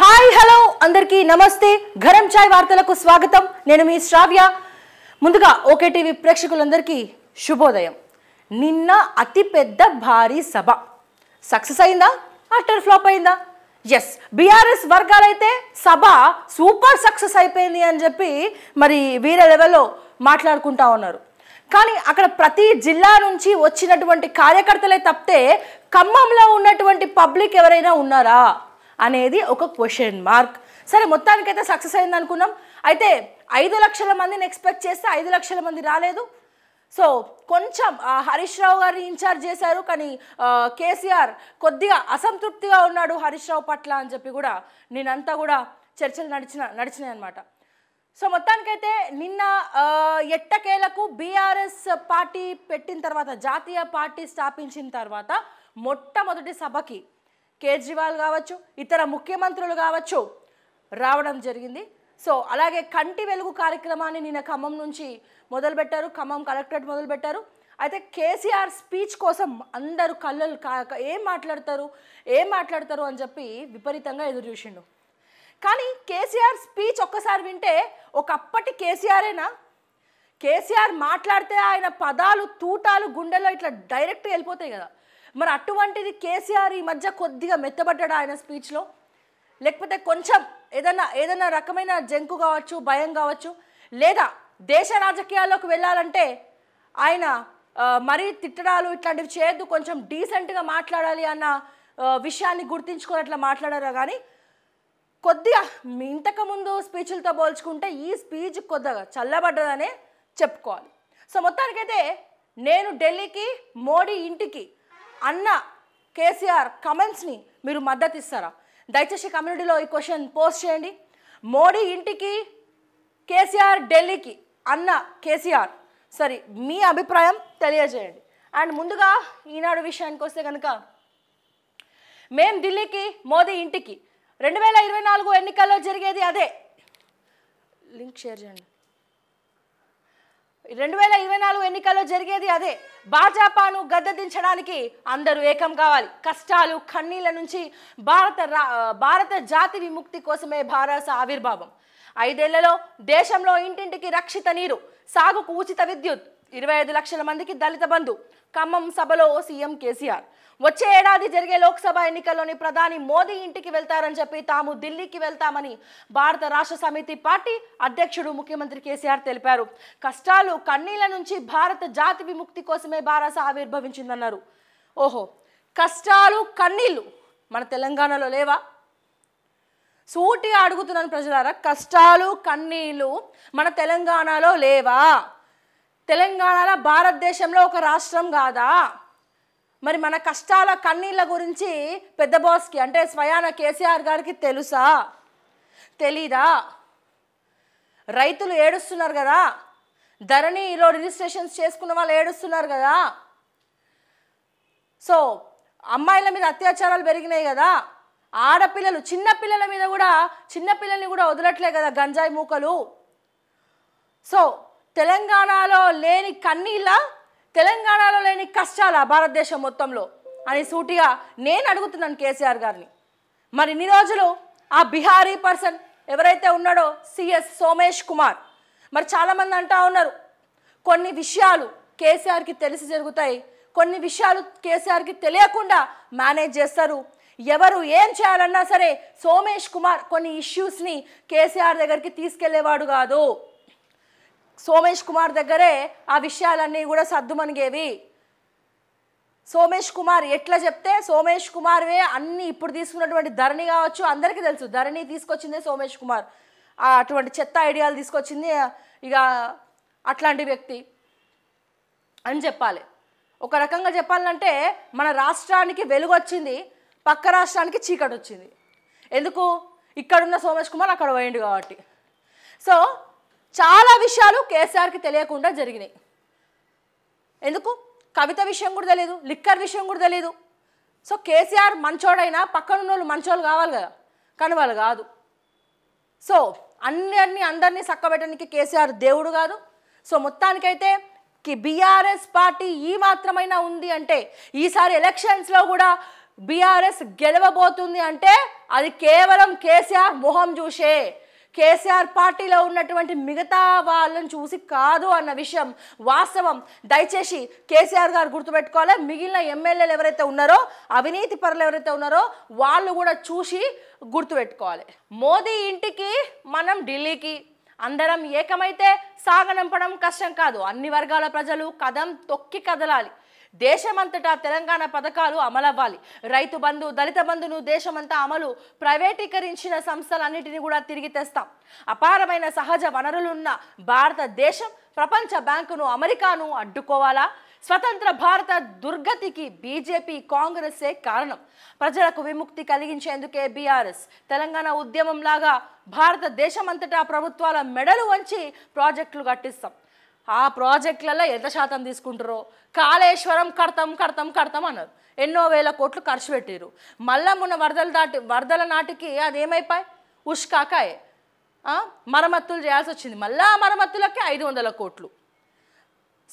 hi hello అందరికీ నమస్తే గరం చాయ్ వార్తలకు స్వాగతం నేను మీ శ్రావ్య ముందుగా ఓకే టీవీ ప్రేక్షకులందరికీ శుభోదయం నిన్న అతిపెద్ద భారీ సభ సక్సెస్ అయిందా అటర్ ఫ్లాప్ అయిందా ఎస్ బీఆర్ఎస్ వర్గాలైతే సభ సూపర్ సక్సెస్ అయిపోయింది అని చెప్పి మరి వీరే లెవెల్లో మాట్లాడుకుంటా ఉన్నారు కానీ అక్కడ ప్రతి జిల్లా నుంచి వచ్చినటువంటి కార్యకర్తలే తప్పితే ఖమ్మంలో ఉన్నటువంటి పబ్లిక్ ఎవరైనా ఉన్నారా అనేది ఒక క్వశ్చన్ మార్క్ సరే మొత్తానికైతే సక్సెస్ అయింది అనుకున్నాం అయితే ఐదు లక్షల మందిని ఎక్స్పెక్ట్ చేస్తే ఐదు లక్షల మంది రాలేదు సో కొంచెం హరీష్ రావు గారిని ఇన్ఛార్జ్ చేశారు కానీ కేసీఆర్ కొద్దిగా అసంతృప్తిగా ఉన్నాడు హరీష్ రావు పట్ల అని చెప్పి కూడా నేనంతా కూడా చర్చలు నడిచిన నడిచినాయి అనమాట సో మొత్తానికైతే నిన్న ఎట్టకేలకు బీఆర్ఎస్ పార్టీ పెట్టిన తర్వాత జాతీయ పార్టీ స్థాపించిన తర్వాత మొట్టమొదటి సభకి కేజ్రీవాల్ కావచ్చు ఇతర ముఖ్యమంత్రులు కావచ్చు రావడం జరిగింది సో అలాగే కంటి వెలుగు కార్యక్రమాన్ని నిన్న ఖమ్మం నుంచి మొదలుపెట్టారు ఖమ్మం కలెక్టరేట్ మొదలుపెట్టారు అయితే కేసీఆర్ స్పీచ్ కోసం అందరూ కా ఏం మాట్లాడతారు ఏం మాట్లాడతారు అని చెప్పి విపరీతంగా ఎదురు చూసిండు కానీ కేసీఆర్ స్పీచ్ ఒక్కసారి వింటే ఒకప్పటి కేసీఆరేనా కేసీఆర్ మాట్లాడితే ఆయన పదాలు తూటాలు గుండెలు ఇట్లా డైరెక్ట్గా వెళ్ళిపోతాయి కదా మరి అటువంటిది కేసీఆర్ ఈ మధ్య కొద్దిగా మెత్తబడ్డాడు ఆయన స్పీచ్లో లేకపోతే కొంచెం ఏదైనా ఏదైనా రకమైన జంకు కావచ్చు భయం కావచ్చు లేదా దేశ రాజకీయాల్లోకి వెళ్ళాలంటే ఆయన మరీ తిట్టడాలు ఇట్లాంటివి చేయొద్దు కొంచెం డీసెంట్గా మాట్లాడాలి అన్న విషయాన్ని గుర్తించుకొని అట్లా మాట్లాడారా కానీ కొద్దిగా ఇంతకుముందు స్పీచ్లతో పోల్చుకుంటే ఈ స్పీచ్ కొద్దిగా చల్లబడ్డదనే చెప్పుకోవాలి సో మొత్తానికైతే నేను ఢిల్లీకి మోడీ ఇంటికి అన్న కేసీఆర్ కమెంట్స్ని మీరు మద్దతు ఇస్తారా దయచేసి కమ్యూనిటీలో ఈ క్వశ్చన్ పోస్ట్ చేయండి మోడీ ఇంటికి కేసీఆర్ ఢిల్లీకి అన్న కేసీఆర్ సరే మీ అభిప్రాయం తెలియజేయండి అండ్ ముందుగా ఈనాడు విషయానికి వస్తే కనుక మేం ఢిల్లీకి మోదీ ఇంటికి రెండు వేల ఇరవై నాలుగు ఎన్నికల్లో జరిగేది అదే లింక్ షేర్ చేయండి రెండు వేల ఇరవై నాలుగు ఎన్నికల్లో జరిగేది అదే భాజపాను గద్దె దించడానికి అందరూ ఏకం కావాలి కష్టాలు కన్నీళ్ల నుంచి భారత రా భారత జాతి విముక్తి కోసమే భారత ఆవిర్భావం ఐదేళ్లలో దేశంలో ఇంటింటికి రక్షిత నీరు సాగుకు ఉచిత విద్యుత్ ఇరవై ఐదు లక్షల మందికి దళిత బంధు ఖమ్మం సభలో సీఎం కేసీఆర్ వచ్చే ఏడాది జరిగే లోక్సభ ఎన్నికల్లోని ప్రధాని మోదీ ఇంటికి వెళ్తారని చెప్పి తాము ఢిల్లీకి వెళ్తామని భారత రాష్ట్ర సమితి పార్టీ అధ్యక్షుడు ముఖ్యమంత్రి కేసీఆర్ తెలిపారు కష్టాలు కన్నీళ్ల నుంచి భారత జాతి విముక్తి కోసమే భారస ఆవిర్భవించిందన్నారు ఓహో కష్టాలు కన్నీళ్లు మన తెలంగాణలో లేవా సూటిగా అడుగుతున్నాను ప్రజలారా కష్టాలు కన్నీళ్ళు మన తెలంగాణలో లేవా తెలంగాణలో భారతదేశంలో ఒక రాష్ట్రం కాదా మరి మన కష్టాల కన్నీళ్ళ గురించి పెద్ద బాస్కి అంటే స్వయాన కేసీఆర్ గారికి తెలుసా తెలీదా రైతులు ఏడుస్తున్నారు కదా ధరణి ధరణిలో రిజిస్ట్రేషన్స్ చేసుకున్న వాళ్ళు ఏడుస్తున్నారు కదా సో అమ్మాయిల మీద అత్యాచారాలు పెరిగినాయి కదా ఆడపిల్లలు చిన్నపిల్లల మీద కూడా చిన్నపిల్లల్ని కూడా వదలట్లే కదా గంజాయి మూకలు సో తెలంగాణలో లేని కన్నీళ్ళ తెలంగాణలో లేని కష్టాల భారతదేశం మొత్తంలో అని సూటిగా నేను అడుగుతున్నాను కేసీఆర్ గారిని మరి ఇన్ని రోజులు ఆ బిహారీ పర్సన్ ఎవరైతే ఉన్నాడో సిఎస్ సోమేష్ కుమార్ మరి చాలామంది అంటా ఉన్నారు కొన్ని విషయాలు కేసీఆర్కి తెలిసి జరుగుతాయి కొన్ని విషయాలు కేసీఆర్కి తెలియకుండా మేనేజ్ చేస్తారు ఎవరు ఏం చేయాలన్నా సరే సోమేష్ కుమార్ కొన్ని ఇష్యూస్ని కేసీఆర్ దగ్గరికి తీసుకెళ్లేవాడు కాదు సోమేష్ కుమార్ దగ్గరే ఆ విషయాలన్నీ కూడా సర్దుమనిగేవి సోమేష్ కుమార్ ఎట్లా చెప్తే సోమేష్ కుమార్వే అన్ని ఇప్పుడు తీసుకున్నటువంటి ధరణి కావచ్చు అందరికీ తెలుసు ధరణి తీసుకొచ్చిందే సోమేష్ కుమార్ అటువంటి చెత్త ఐడియాలు తీసుకొచ్చింది ఇక అట్లాంటి వ్యక్తి అని చెప్పాలి ఒక రకంగా చెప్పాలంటే మన రాష్ట్రానికి వెలుగొచ్చింది పక్క రాష్ట్రానికి చీకటి వచ్చింది ఎందుకు ఇక్కడున్న సోమేష్ కుమార్ అక్కడ పోయిండు కాబట్టి సో చాలా విషయాలు కేసీఆర్కి తెలియకుండా జరిగినాయి ఎందుకు కవిత విషయం కూడా తెలియదు లిక్కర్ విషయం కూడా తెలియదు సో కేసీఆర్ మంచోడైనా పక్కనున్న వాళ్ళు మంచోళ్ళు కావాలి కదా కానీ వాళ్ళు కాదు సో అన్ని అందరినీ చక్కబెట్టడానికి కేసీఆర్ దేవుడు కాదు సో మొత్తానికైతే బీఆర్ఎస్ పార్టీ ఈ మాత్రమైనా ఉంది అంటే ఈసారి ఎలక్షన్స్లో కూడా బీఆర్ఎస్ గెలవబోతుంది అంటే అది కేవలం కేసీఆర్ మొహం చూసే కేసీఆర్ పార్టీలో ఉన్నటువంటి మిగతా వాళ్ళని చూసి కాదు అన్న విషయం వాస్తవం దయచేసి కేసీఆర్ గారు గుర్తుపెట్టుకోవాలి మిగిలిన ఎమ్మెల్యేలు ఎవరైతే ఉన్నారో అవినీతి పరులు ఎవరైతే ఉన్నారో వాళ్ళు కూడా చూసి గుర్తుపెట్టుకోవాలి మోదీ ఇంటికి మనం ఢిల్లీకి అందరం ఏకమైతే సాగనంపడం కష్టం కాదు అన్ని వర్గాల ప్రజలు కదం తొక్కి కదలాలి దేశమంతటా తెలంగాణ పథకాలు అమలవ్వాలి రైతు బంధు దళిత బంధును దేశమంతా అమలు ప్రైవేటీకరించిన సంస్థలన్నిటిని కూడా తిరిగి తెస్తాం అపారమైన సహజ వనరులున్న భారతదేశం ప్రపంచ బ్యాంకును అమెరికాను అడ్డుకోవాలా స్వతంత్ర భారత దుర్గతికి బీజేపీ కాంగ్రెసే కారణం ప్రజలకు విముక్తి కలిగించేందుకే బీఆర్ఎస్ తెలంగాణ ఉద్యమంలాగా భారతదేశమంతటా ప్రభుత్వాల మెడలు వంచి ప్రాజెక్టులు కట్టిస్తాం ఆ ప్రాజెక్టులలో ఎంత శాతం తీసుకుంటారో కాళేశ్వరం కడతాం కడతాం కడతాం అన్నారు ఎన్నో వేల కోట్లు ఖర్చు పెట్టారు మళ్ళా మొన్న వరదలు దాటి వరదల నాటికి అది ఏమైపోయి ఉష్కాకాయ్ మరమ్మత్తులు చేయాల్సి వచ్చింది మళ్ళా మరమ్మతులకి ఐదు వందల కోట్లు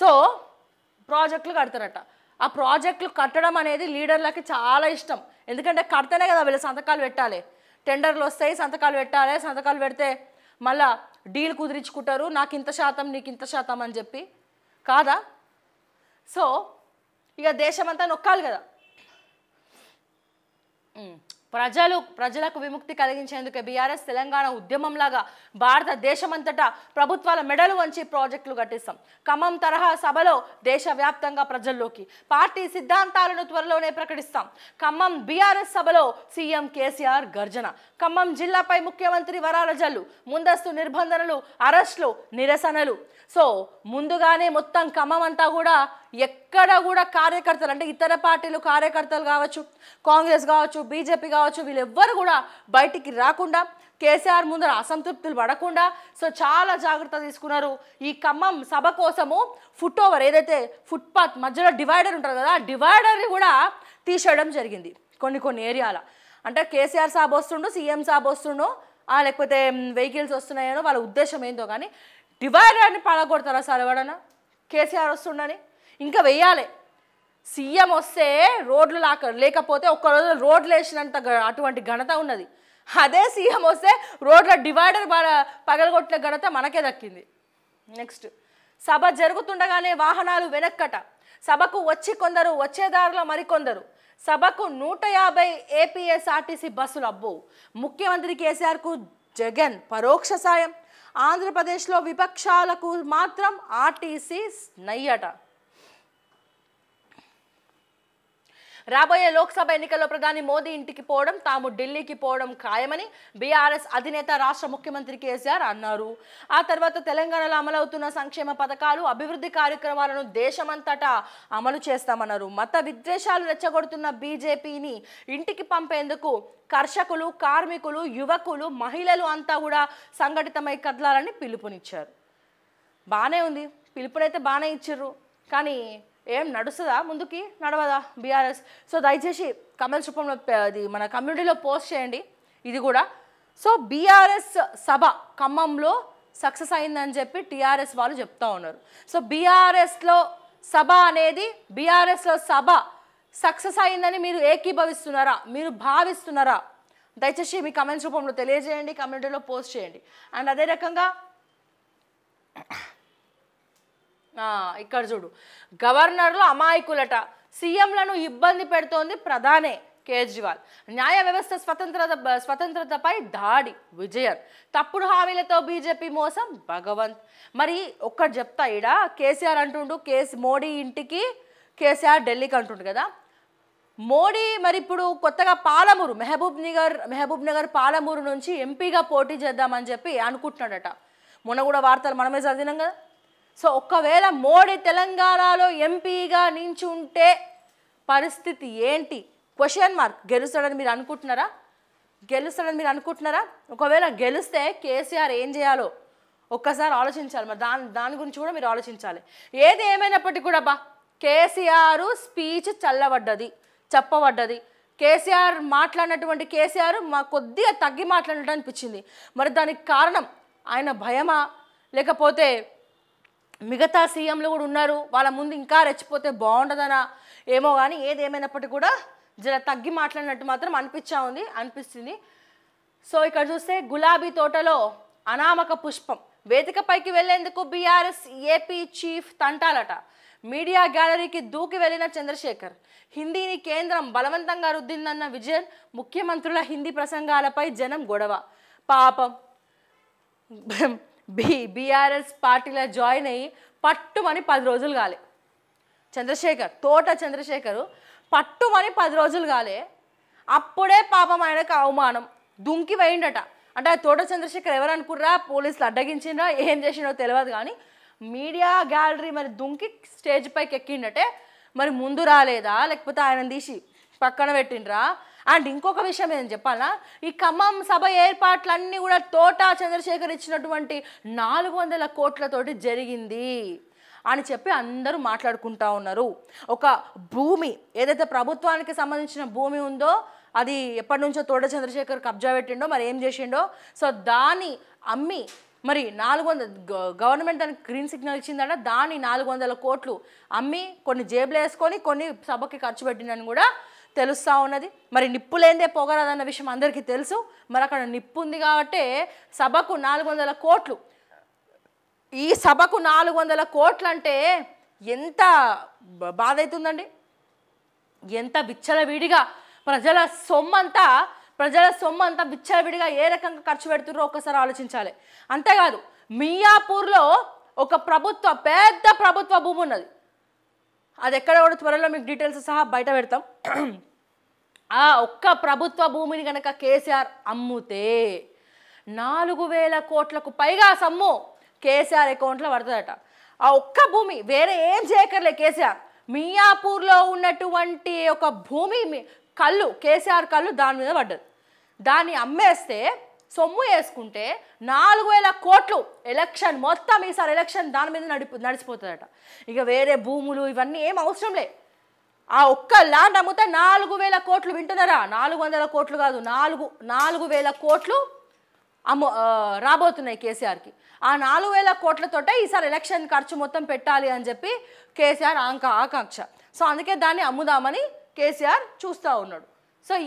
సో ప్రాజెక్టులు కడతారట ఆ ప్రాజెక్టులు కట్టడం అనేది లీడర్లకి చాలా ఇష్టం ఎందుకంటే కడితేనే కదా వీళ్ళు సంతకాలు పెట్టాలి టెండర్లు వస్తాయి సంతకాలు పెట్టాలి సంతకాలు పెడితే మళ్ళా డీల్ కుదిరించుకుంటారు నాకు ఇంత శాతం నీకు ఇంత శాతం అని చెప్పి కాదా సో ఇక దేశమంతా నొక్కాలి కదా ప్రజలు ప్రజలకు విముక్తి కలిగించేందుకు బీఆర్ఎస్ తెలంగాణ ఉద్యమంలాగా భారతదేశమంతటా ప్రభుత్వాల మెడలు వంచి ప్రాజెక్టులు కట్టిస్తాం ఖమ్మం తరహా సభలో దేశవ్యాప్తంగా ప్రజల్లోకి పార్టీ సిద్ధాంతాలను త్వరలోనే ప్రకటిస్తాం ఖమ్మం బీఆర్ఎస్ సభలో సీఎం కేసీఆర్ గర్జన ఖమ్మం జిల్లాపై ముఖ్యమంత్రి వరాలజల్లు ముందస్తు నిర్బంధనలు అరెస్టులు నిరసనలు సో ముందుగానే మొత్తం ఖమ్మం అంతా కూడా ఎక్కడ కూడా కార్యకర్తలు అంటే ఇతర పార్టీలు కార్యకర్తలు కావచ్చు కాంగ్రెస్ కావచ్చు బీజేపీ కావచ్చు వీళ్ళెవ్వరు కూడా బయటికి రాకుండా కేసీఆర్ ముందర అసంతృప్తులు పడకుండా సో చాలా జాగ్రత్త తీసుకున్నారు ఈ ఖమ్మం సభ కోసము ఫుట్ ఓవర్ ఏదైతే ఫుట్పాత్ మధ్యలో డివైడర్ ఉంటారు కదా ఆ డివైడర్ని కూడా తీసేయడం జరిగింది కొన్ని కొన్ని ఏరియాల అంటే కేసీఆర్ సాబ్ వస్తుండు సీఎం సాబ్ వస్తుండు లేకపోతే వెహికల్స్ వస్తున్నాయనో వాళ్ళ ఉద్దేశం ఏందో కానీ డివైడర్ని పడగొడతారా సార్ ఎవడన్నా కేసీఆర్ వస్తుండని ఇంకా వెయ్యాలి సీఎం వస్తే రోడ్లు లాక లేకపోతే ఒక్కరోజు రోడ్లు వేసినంత అటువంటి ఘనత ఉన్నది అదే సీఎం వస్తే రోడ్ల డివైడర్ పగలగొట్టిన ఘనత మనకే దక్కింది నెక్స్ట్ సభ జరుగుతుండగానే వాహనాలు వెనక్కట సభకు వచ్చి కొందరు వచ్చేదారులు మరికొందరు సభకు నూట యాభై ఏపీఎస్ఆర్టీసీ బస్సులు అబ్బో ముఖ్యమంత్రి కేసీఆర్కు జగన్ పరోక్ష సాయం ఆంధ్రప్రదేశ్లో విపక్షాలకు మాత్రం ఆర్టీసీ నయ్యట రాబోయే లోక్సభ ఎన్నికల్లో ప్రధాని మోదీ ఇంటికి పోవడం తాము ఢిల్లీకి పోవడం ఖాయమని బీఆర్ఎస్ అధినేత రాష్ట్ర ముఖ్యమంత్రి కేసీఆర్ అన్నారు ఆ తర్వాత తెలంగాణలో అమలవుతున్న సంక్షేమ పథకాలు అభివృద్ధి కార్యక్రమాలను దేశమంతటా అమలు చేస్తామన్నారు మత విద్వేషాలు రెచ్చగొడుతున్న బీజేపీని ఇంటికి పంపేందుకు కర్షకులు కార్మికులు యువకులు మహిళలు అంతా కూడా సంఘటితమై కదలాలని పిలుపునిచ్చారు బాగానే ఉంది పిలుపునైతే బాగానే ఇచ్చిర్రు కానీ ఏం నడుస్తుందా ముందుకి నడవదా బీఆర్ఎస్ సో దయచేసి కమెంట్స్ రూపంలో అది మన కమ్యూనిటీలో పోస్ట్ చేయండి ఇది కూడా సో బీఆర్ఎస్ సభ ఖమ్మంలో సక్సెస్ అయిందని చెప్పి టీఆర్ఎస్ వాళ్ళు చెప్తా ఉన్నారు సో బీఆర్ఎస్లో సభ అనేది బీఆర్ఎస్లో సభ సక్సెస్ అయిందని మీరు ఏకీభవిస్తున్నారా మీరు భావిస్తున్నారా దయచేసి మీ కమెంట్స్ రూపంలో తెలియజేయండి కమ్యూనిటీలో పోస్ట్ చేయండి అండ్ అదే రకంగా ఇక్కడ చూడు గవర్నర్లు అమాయకులట సీఎంలను ఇబ్బంది పెడుతోంది ప్రధానే కేజ్రీవాల్ న్యాయ వ్యవస్థ స్వతంత్రత స్వతంత్రతపై దాడి విజయన్ తప్పుడు హామీలతో బీజేపీ మోసం భగవంత్ మరి ఒక్కటి చెప్తా ఈడ కేసీఆర్ అంటుండు కేసు మోడీ ఇంటికి కేసీఆర్ ఢిల్లీకి అంటుండు కదా మోడీ మరి ఇప్పుడు కొత్తగా పాలమూరు మెహబూబ్ నగర్ మెహబూబ్ నగర్ పాలమూరు నుంచి ఎంపీగా పోటీ చేద్దామని చెప్పి అనుకుంటున్నాడట మొన్న కూడా వార్తలు మనమే చదివినాం కదా సో ఒకవేళ మోడీ తెలంగాణలో ఎంపీగా నించి ఉంటే పరిస్థితి ఏంటి క్వశ్చన్ మార్క్ గెలుస్తాడని మీరు అనుకుంటున్నారా గెలుస్తాడని మీరు అనుకుంటున్నారా ఒకవేళ గెలిస్తే కేసీఆర్ ఏం చేయాలో ఒక్కసారి ఆలోచించాలి మరి దాని దాని గురించి కూడా మీరు ఆలోచించాలి ఏది ఏమైనప్పటికీ కూడా బా కేసీఆర్ స్పీచ్ చల్లబడ్డది చెప్పబడ్డది కేసీఆర్ మాట్లాడినటువంటి కేసీఆర్ మా కొద్దిగా తగ్గి మాట్లాడటం అనిపించింది మరి దానికి కారణం ఆయన భయమా లేకపోతే మిగతా సీఎంలు కూడా ఉన్నారు వాళ్ళ ముందు ఇంకా రెచ్చిపోతే బాగుండదనా ఏమో కానీ ఏది ఏమైనప్పటికీ కూడా జర తగ్గి మాట్లాడినట్టు మాత్రం అనిపించా ఉంది అనిపిస్తుంది సో ఇక్కడ చూస్తే గులాబీ తోటలో అనామక పుష్పం వేదికపైకి వెళ్లేందుకు బీఆర్ఎస్ ఏపీ చీఫ్ తంటాలట మీడియా గ్యాలరీకి దూకి వెళ్లిన చంద్రశేఖర్ హిందీని కేంద్రం బలవంతంగా రుద్దిందన్న విజయన్ ముఖ్యమంత్రుల హిందీ ప్రసంగాలపై జనం గొడవ పాపం బీ బీఆర్ఎస్ పార్టీలో జాయిన్ అయ్యి పట్టుమని పది రోజులు కాలే చంద్రశేఖర్ తోట చంద్రశేఖరు పట్టుమని పది రోజులు కాలే అప్పుడే పాపం ఆయనకు అవమానం దుంకి వేయిండట అంటే ఆ తోట చంద్రశేఖర్ ఎవరు అనుకుర్రా పోలీసులు అడ్డగించిండ్రా ఏం చేసిండో తెలియదు కానీ మీడియా గ్యాలరీ మరి దుంకి స్టేజ్ పైకి ఎక్కిండటే మరి ముందు రాలేదా లేకపోతే ఆయన తీసి పక్కన పెట్టిండ్రా అండ్ ఇంకొక విషయం ఏం చెప్పాలా ఈ ఖమ్మం సభ ఏర్పాట్లన్నీ కూడా తోట చంద్రశేఖర్ ఇచ్చినటువంటి నాలుగు వందల కోట్లతోటి జరిగింది అని చెప్పి అందరూ మాట్లాడుకుంటా ఉన్నారు ఒక భూమి ఏదైతే ప్రభుత్వానికి సంబంధించిన భూమి ఉందో అది ఎప్పటి నుంచో తోట చంద్రశేఖర్ కబ్జా పెట్టిండో మరి ఏం చేసిండో సో దాన్ని అమ్మి మరి నాలుగు వందల గవర్నమెంట్ దానికి గ్రీన్ సిగ్నల్ ఇచ్చిందట దాన్ని నాలుగు వందల కోట్లు అమ్మి కొన్ని జేబులు వేసుకొని కొన్ని సభకి ఖర్చు పెట్టిందని కూడా తెలుస్తూ ఉన్నది మరి నిప్పు లేదే పొగరాదన్న విషయం అందరికీ తెలుసు మరి అక్కడ నిప్పు ఉంది కాబట్టి సభకు నాలుగు వందల కోట్లు ఈ సభకు నాలుగు వందల కోట్లు అంటే ఎంత బాధ అవుతుందండి ఎంత విచ్చలవిడిగా ప్రజల సొమ్మంతా ప్రజల సొమ్మంతా విచ్చలవిడిగా ఏ రకంగా ఖర్చు పెడుతున్నారో ఒక్కసారి ఆలోచించాలి అంతేకాదు మియాపూర్లో ఒక ప్రభుత్వ పెద్ద ప్రభుత్వ భూమి ఉన్నది అది ఎక్కడ కూడా త్వరలో మీకు డీటెయిల్స్ సహా బయట పెడతాం ఆ ఒక్క ప్రభుత్వ భూమిని కనుక కేసీఆర్ అమ్ముతే నాలుగు వేల కోట్లకు పైగా సమ్ము కేసీఆర్ అకౌంట్లో పడుతుందట ఆ ఒక్క భూమి వేరే ఏం చేయకర్లే కేసీఆర్ మియాపూర్లో ఉన్నటువంటి ఒక భూమి కళ్ళు కేసీఆర్ కళ్ళు దాని మీద పడ్డది దాన్ని అమ్మేస్తే సొమ్ము వేసుకుంటే నాలుగు వేల కోట్లు ఎలక్షన్ మొత్తం ఈసారి ఎలక్షన్ దాని మీద నడిపి నడిచిపోతుందట ఇక వేరే భూములు ఇవన్నీ ఏం అవసరం లేదు ఆ ఒక్క ల్యాండ్ అమ్ముతే నాలుగు వేల కోట్లు వింటున్నారా నాలుగు వందల కోట్లు కాదు నాలుగు నాలుగు వేల కోట్లు అమ్ము రాబోతున్నాయి కేసీఆర్కి ఆ నాలుగు వేల కోట్లతోటే ఈసారి ఎలక్షన్ ఖర్చు మొత్తం పెట్టాలి అని చెప్పి కేసీఆర్ ఆంక ఆకాంక్ష సో అందుకే దాన్ని అమ్ముదామని కేసీఆర్ చూస్తూ ఉన్నాడు సో